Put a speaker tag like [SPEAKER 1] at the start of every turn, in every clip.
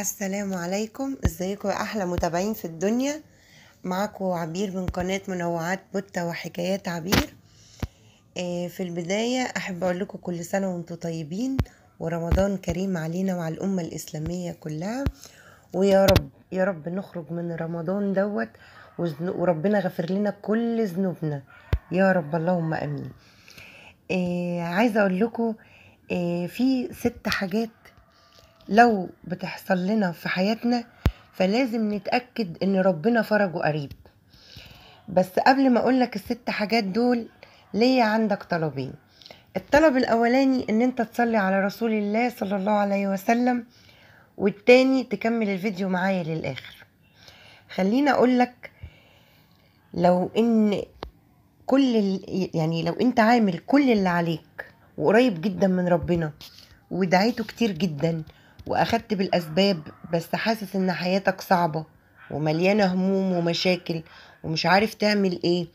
[SPEAKER 1] السلام عليكم ازيكم يا احلى متابعين في الدنيا معاكم عبير من قناة منوعات بوتة وحكايات عبير آه، في البداية احب اقول لكم كل سنة وانتم طيبين ورمضان كريم علينا وعلى الامة الاسلامية كلها ويا رب يا رب نخرج من رمضان دوت وربنا غفر لنا كل ذنوبنا يا رب اللهم امين آه، عايزة اقول لكم آه، في ست حاجات لو بتحصل لنا في حياتنا فلازم نتأكد إن ربنا فرجه قريب بس قبل ما أقولك الست حاجات دول ليا عندك طلبين الطلب الأولاني إن أنت تصلي على رسول الله صلى الله عليه وسلم والتاني تكمل الفيديو معايا للآخر خليني أقولك لو إن كل يعني لو أنت عامل كل اللي عليك وقريب جدا من ربنا ودعيته كتير جدا واخدت بالاسباب بس حاسس ان حياتك صعبة ومليانة هموم ومشاكل ومش عارف تعمل ايه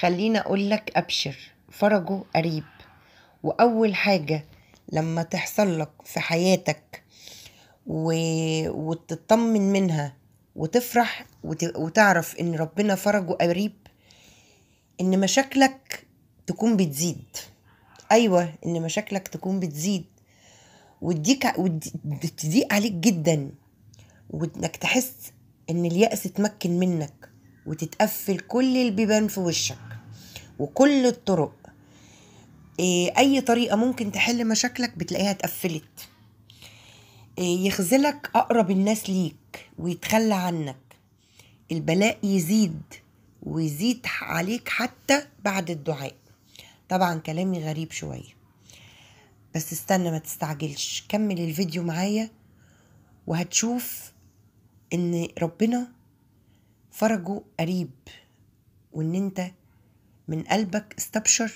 [SPEAKER 1] خليني اقولك ابشر فرجه قريب واول حاجة لما تحصل لك في حياتك و... وتطمن منها وتفرح وت... وتعرف ان ربنا فرجه قريب ان مشاكلك تكون بتزيد ايوه ان مشاكلك تكون بتزيد وتضيق ودي عليك جدا وانك تحس ان اليأس اتمكن منك وتتقفل كل البيبان في وشك وكل الطرق إيه اي طريقة ممكن تحل مشاكلك بتلاقيها اتقفلت إيه يخزلك اقرب الناس ليك ويتخلى عنك البلاء يزيد ويزيد عليك حتى بعد الدعاء طبعا كلامي غريب شويه بس استنى ما تستعجلش كمل الفيديو معايا وهتشوف ان ربنا فرجه قريب وان انت من قلبك استبشر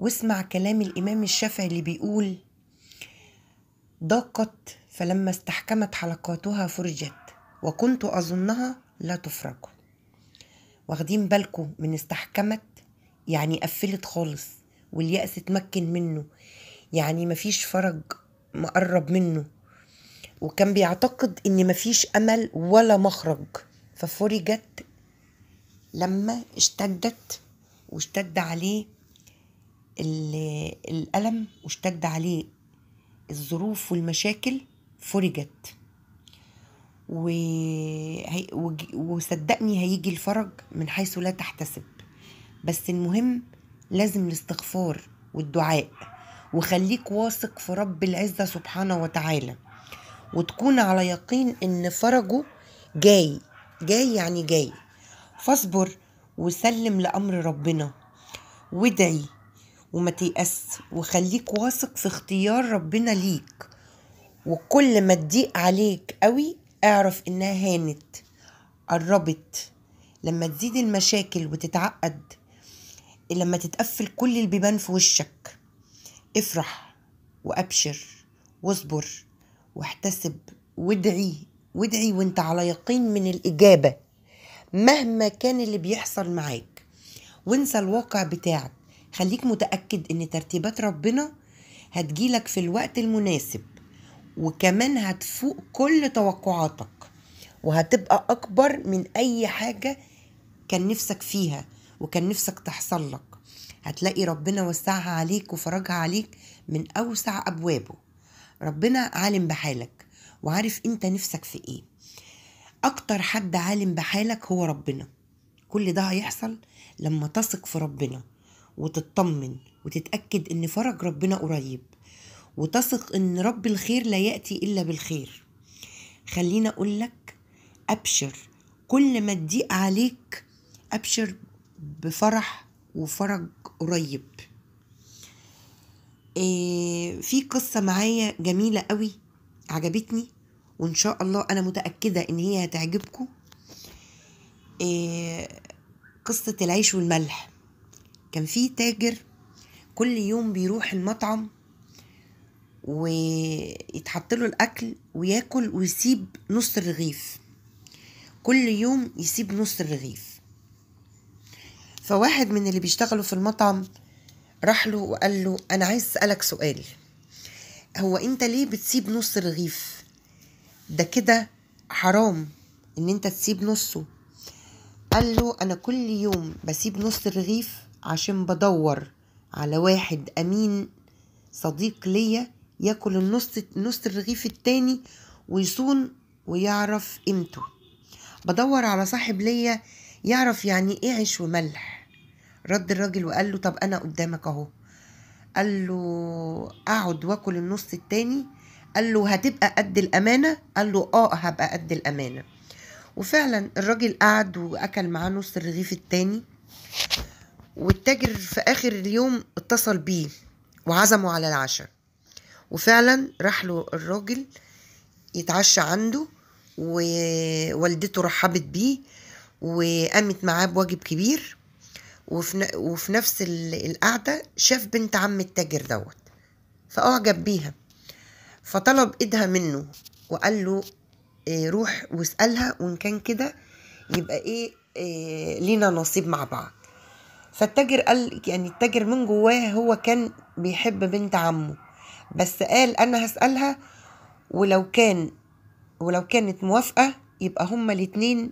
[SPEAKER 1] واسمع كلام الامام الشافعي اللي بيقول ضاقت فلما استحكمت حلقاتها فرجت وكنت اظنها لا تفرج واخدين بالكم من استحكمت يعني قفلت خالص واليأس اتمكن منه يعني مفيش فرج مقرب منه وكان بيعتقد ان مفيش امل ولا مخرج ففرجت لما اشتدت واشتد عليه الألم واشتد عليه الظروف والمشاكل فرجت و... وصدقني هيجي الفرج من حيث لا تحتسب بس المهم لازم الاستغفار والدعاء وخليك واثق في رب العزة سبحانه وتعالى وتكون على يقين ان فرجه جاي جاي يعني جاي فاصبر وسلم لأمر ربنا وادعي وما تيأس وخليك واثق في اختيار ربنا ليك وكل ما تضيق عليك قوي اعرف انها هانت قربت لما تزيد المشاكل وتتعقد لما تتقفل كل البيبان في وشك افرح وأبشر واصبر واحتسب وادعي وادعي وانت على يقين من الإجابة مهما كان اللي بيحصل معاك وانسى الواقع بتاعك خليك متأكد ان ترتيبات ربنا هتجيلك في الوقت المناسب وكمان هتفوق كل توقعاتك وهتبقى أكبر من أي حاجة كان نفسك فيها وكان نفسك تحصل لك هتلاقي ربنا وسعها عليك وفرجها عليك من أوسع أبوابه ربنا عالم بحالك وعارف أنت نفسك في إيه أكتر حد عالم بحالك هو ربنا كل ده هيحصل لما تثق في ربنا وتطمن وتتأكد إن فرج ربنا قريب وتثق إن رب الخير لا يأتي إلا بالخير خلينا أقولك أبشر كل ما تضيق عليك أبشر بفرح وفرج قريب إيه في قصة معايا جميلة قوي عجبتني وإن شاء الله أنا متأكدة إن هي هتعجبكم إيه قصة العيش والملح كان في تاجر كل يوم بيروح المطعم ويتحط له الأكل وياكل ويسيب نص الرغيف كل يوم يسيب نص الرغيف فواحد من اللي بيشتغلوا في المطعم راح له وقال له أنا عايز أسألك سؤال هو أنت ليه بتسيب نص رغيف؟ ده كده حرام إن أنت تسيب نصه قال له أنا كل يوم بسيب نص الرغيف عشان بدور على واحد أمين صديق ليا ياكل النص نص الرغيف التاني ويصون ويعرف قيمته بدور على صاحب ليا يعرف يعني ايه عيش وملح رد الراجل وقال له طب انا قدامك اهو قال له اقعد واكل النص التاني قال له هتبقى قد الامانه قال له اه هبقى قد الامانه وفعلا الراجل قعد واكل معاه نص الرغيف التاني والتاجر في اخر اليوم اتصل بيه وعزمه على العشاء وفعلا راح له الراجل يتعشى عنده ووالدته رحبت بيه وقامت معاه بواجب كبير وفي, نفس القعدة شاف بنت عم التاجر دوت فأعجب بيها فطلب إيدها منه وقال له آه، روح واسألها وإن كان كده يبقى إيه, إيه لينا نصيب مع بعض فالتاجر قال يعني التاجر من جواه هو كان بيحب بنت عمه بس قال أنا هسألها ولو كان ولو كانت موافقة يبقى هما الاتنين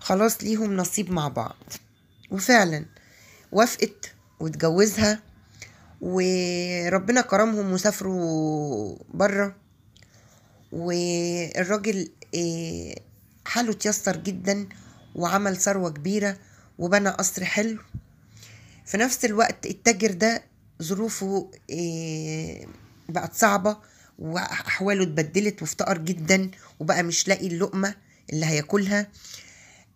[SPEAKER 1] خلاص ليهم نصيب مع بعض وفعلا وافقت واتجوزها وربنا كرمهم وسافروا بره والراجل آه، حاله اتيسر جدا وعمل ثروة كبيرة وبنى قصر حلو في نفس الوقت التاجر ده ظروفه آه، بقت صعبة وأحواله اتبدلت وافتقر جدا وبقى مش لاقي اللقمة اللي هياكلها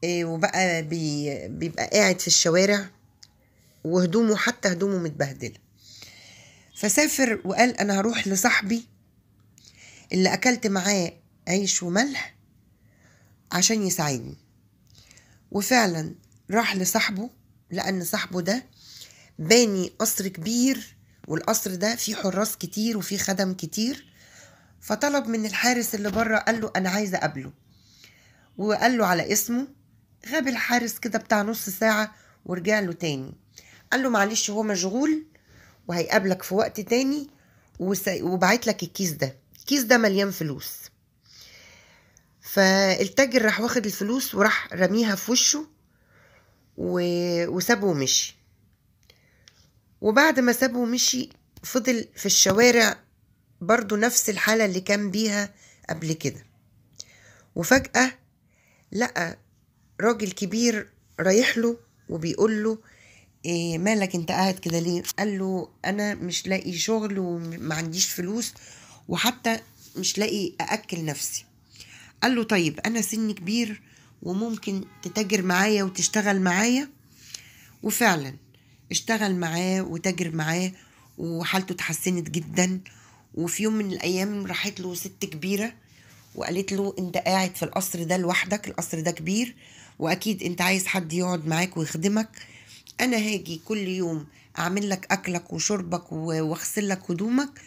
[SPEAKER 1] آه، وبقى بيبقى قاعد في الشوارع وهدومه حتى هدومه متبهدلة فسافر وقال أنا هروح لصاحبي اللي أكلت معاه عيش وملح عشان يساعدني وفعلا راح لصاحبه لأن صاحبه ده باني قصر كبير والقصر ده فيه حراس كتير وفيه خدم كتير فطلب من الحارس اللي بره قال له أنا عايز أقابله وقال له على اسمه غاب الحارس كده بتاع نص ساعة ورجع له تاني قال له معلش هو مشغول وهيقابلك في وقت تاني وبعت لك الكيس ده الكيس ده مليان فلوس فالتاجر راح واخد الفلوس وراح رميها في وشه و... وسابه ومشي وبعد ما سابه ومشي فضل في الشوارع برضو نفس الحالة اللي كان بيها قبل كده وفجأة لقى راجل كبير رايح له وبيقول له إيه مالك انت قاعد كده ليه قال له انا مش لاقي شغل وما عنديش فلوس وحتى مش لاقي ااكل نفسي قال له طيب انا سني كبير وممكن تتاجر معايا وتشتغل معايا وفعلا اشتغل معاه وتاجر معاه وحالته اتحسنت جدا وفي يوم من الايام راحت له ست كبيره وقالت له انت قاعد في القصر ده لوحدك القصر ده كبير واكيد انت عايز حد يقعد معاك ويخدمك انا هاجي كل يوم اعمل لك اكلك وشربك واغسل لك هدومك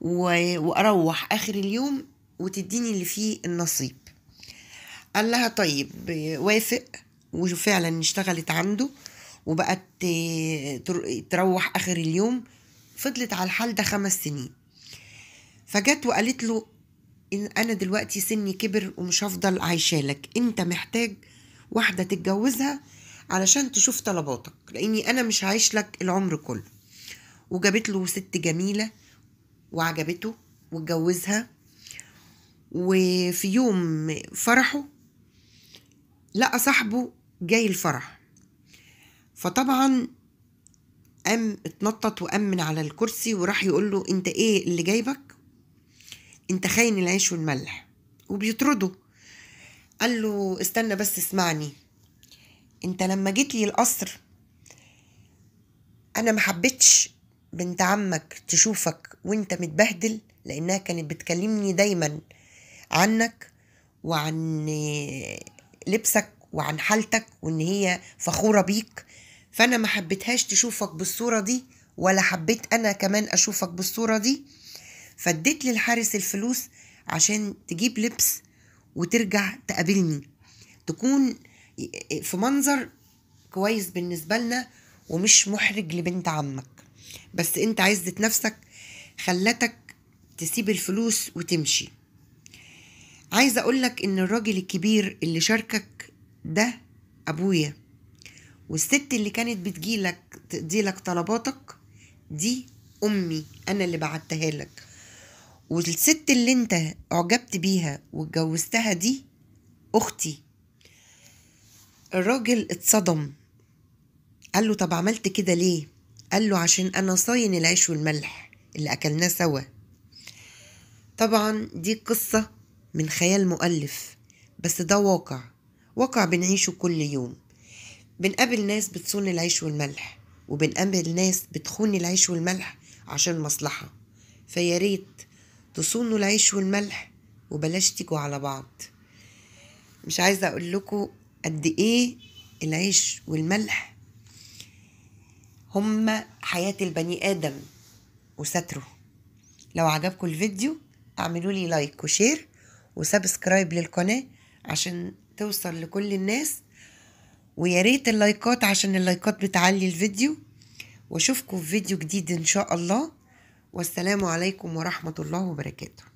[SPEAKER 1] واروح اخر اليوم وتديني اللي فيه النصيب قال لها طيب وافق وفعلا اشتغلت عنده وبقت تروح اخر اليوم فضلت على الحال ده خمس سنين فجت وقالت له إن انا دلوقتي سني كبر ومش هفضل عايشالك انت محتاج واحده تتجوزها علشان تشوف طلباتك لاني انا مش هعيش لك العمر كله وجابت له ست جميله وعجبته واتجوزها وفي يوم فرحه لقى صاحبه جاي الفرح فطبعا قام اتنطط وامن على الكرسي وراح يقول له انت ايه اللي جايبك انت خاين العيش والملح وبيطرده قال له استنى بس اسمعني انت لما جيت لي القصر انا ما حبيتش بنت عمك تشوفك وانت متبهدل لانها كانت بتكلمني دايما عنك وعن لبسك وعن حالتك وان هي فخوره بيك فانا ما حبيتهاش تشوفك بالصوره دي ولا حبيت انا كمان اشوفك بالصوره دي فاديت للحارس الفلوس عشان تجيب لبس وترجع تقابلني تكون في منظر كويس بالنسبه لنا ومش محرج لبنت عمك بس انت عزة نفسك خلتك تسيب الفلوس وتمشي عايزة اقولك ان الراجل الكبير اللي شاركك ده ابويا والست اللي كانت بتجيلك تقضيلك طلباتك دي امي انا اللي بعتها لك والست اللي انت اعجبت بيها واتجوزتها دي اختي الراجل اتصدم قال له طب عملت كده ليه قال له عشان انا صاين العيش والملح اللي اكلناه سوا طبعا دي قصه من خيال مؤلف بس ده واقع واقع بنعيشه كل يوم بنقابل ناس بتصون العيش والملح وبنقابل ناس بتخون العيش والملح عشان مصلحة فيا ريت تصونوا العيش والملح وبلاش تيجوا على بعض مش عايزة أقول لكم قد ايه العيش والملح هما حياة البني آدم وستره لو عجبكم الفيديو اعملوا لي لايك وشير وسبسكرايب للقناة عشان توصل لكل الناس وياريت اللايكات عشان اللايكات بتعلي الفيديو واشوفكم في فيديو جديد ان شاء الله والسلام عليكم ورحمة الله وبركاته